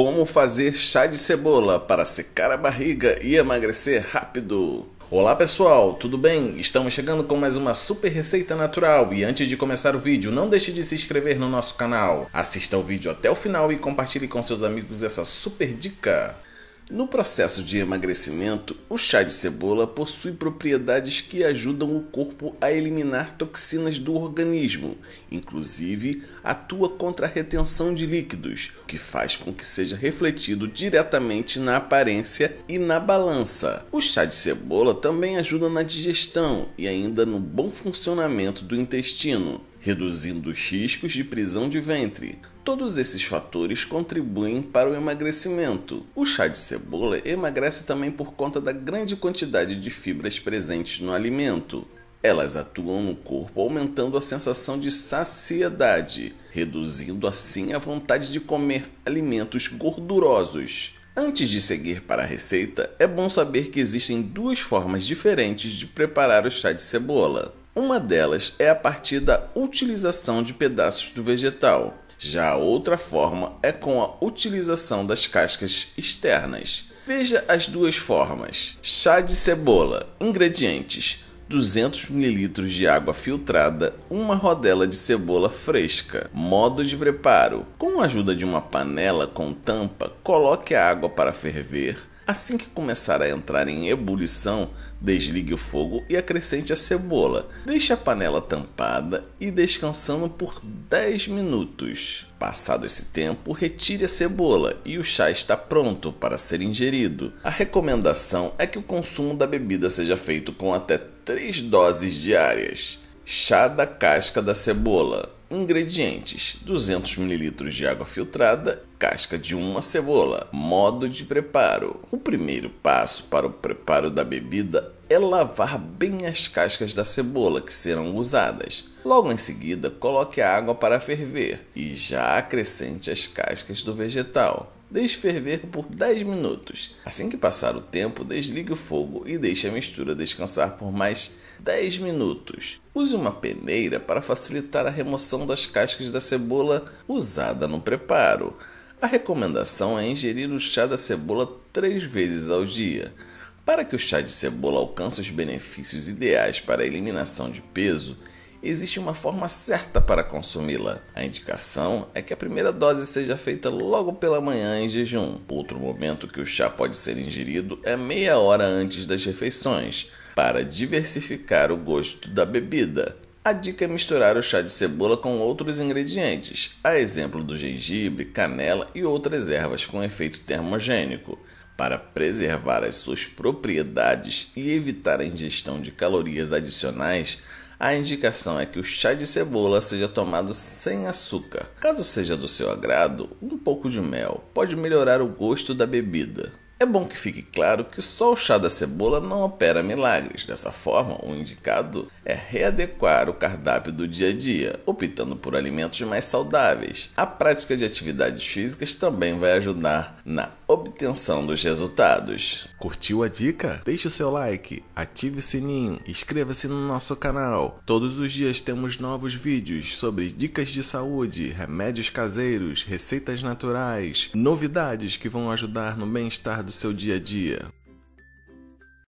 Como fazer chá de cebola para secar a barriga e emagrecer rápido. Olá pessoal, tudo bem? Estamos chegando com mais uma super receita natural e antes de começar o vídeo, não deixe de se inscrever no nosso canal. Assista o vídeo até o final e compartilhe com seus amigos essa super dica. No processo de emagrecimento, o chá de cebola possui propriedades que ajudam o corpo a eliminar toxinas do organismo, inclusive atua contra a retenção de líquidos, o que faz com que seja refletido diretamente na aparência e na balança. O chá de cebola também ajuda na digestão e ainda no bom funcionamento do intestino reduzindo os riscos de prisão de ventre. Todos esses fatores contribuem para o emagrecimento. O chá de cebola emagrece também por conta da grande quantidade de fibras presentes no alimento. Elas atuam no corpo aumentando a sensação de saciedade, reduzindo assim a vontade de comer alimentos gordurosos. Antes de seguir para a receita, é bom saber que existem duas formas diferentes de preparar o chá de cebola. Uma delas é a partir da utilização de pedaços do vegetal. Já a outra forma é com a utilização das cascas externas. Veja as duas formas. Chá de cebola. Ingredientes: 200 ml de água filtrada, uma rodela de cebola fresca. Modo de preparo: com a ajuda de uma panela com tampa, coloque a água para ferver Assim que começar a entrar em ebulição, desligue o fogo e acrescente a cebola. Deixe a panela tampada e descansando por 10 minutos. Passado esse tempo, retire a cebola e o chá está pronto para ser ingerido. A recomendação é que o consumo da bebida seja feito com até 3 doses diárias. Chá da casca da cebola. Ingredientes: 200 ml de água filtrada, casca de uma cebola. Modo de preparo: O primeiro passo para o preparo da bebida é lavar bem as cascas da cebola que serão usadas. Logo em seguida, coloque a água para ferver e já acrescente as cascas do vegetal. Deixe ferver por 10 minutos. Assim que passar o tempo, desligue o fogo e deixe a mistura descansar por mais 10 minutos. Use uma peneira para facilitar a remoção das cascas da cebola usada no preparo. A recomendação é ingerir o chá da cebola 3 vezes ao dia. Para que o chá de cebola alcance os benefícios ideais para a eliminação de peso, existe uma forma certa para consumi-la. A indicação é que a primeira dose seja feita logo pela manhã em jejum. Outro momento que o chá pode ser ingerido é meia hora antes das refeições, para diversificar o gosto da bebida. A dica é misturar o chá de cebola com outros ingredientes, a exemplo do gengibre, canela e outras ervas com efeito termogênico para preservar as suas propriedades e evitar a ingestão de calorias adicionais, a indicação é que o chá de cebola seja tomado sem açúcar. Caso seja do seu agrado, um pouco de mel pode melhorar o gosto da bebida. É bom que fique claro que só o chá da cebola não opera milagres. Dessa forma, o indicado é readequar o cardápio do dia a dia, optando por alimentos mais saudáveis. A prática de atividades físicas também vai ajudar na obtenção dos resultados. Curtiu a dica? Deixe o seu like, ative o sininho, inscreva-se no nosso canal. Todos os dias temos novos vídeos sobre dicas de saúde, remédios caseiros, receitas naturais, novidades que vão ajudar no bem-estar do seu dia a dia.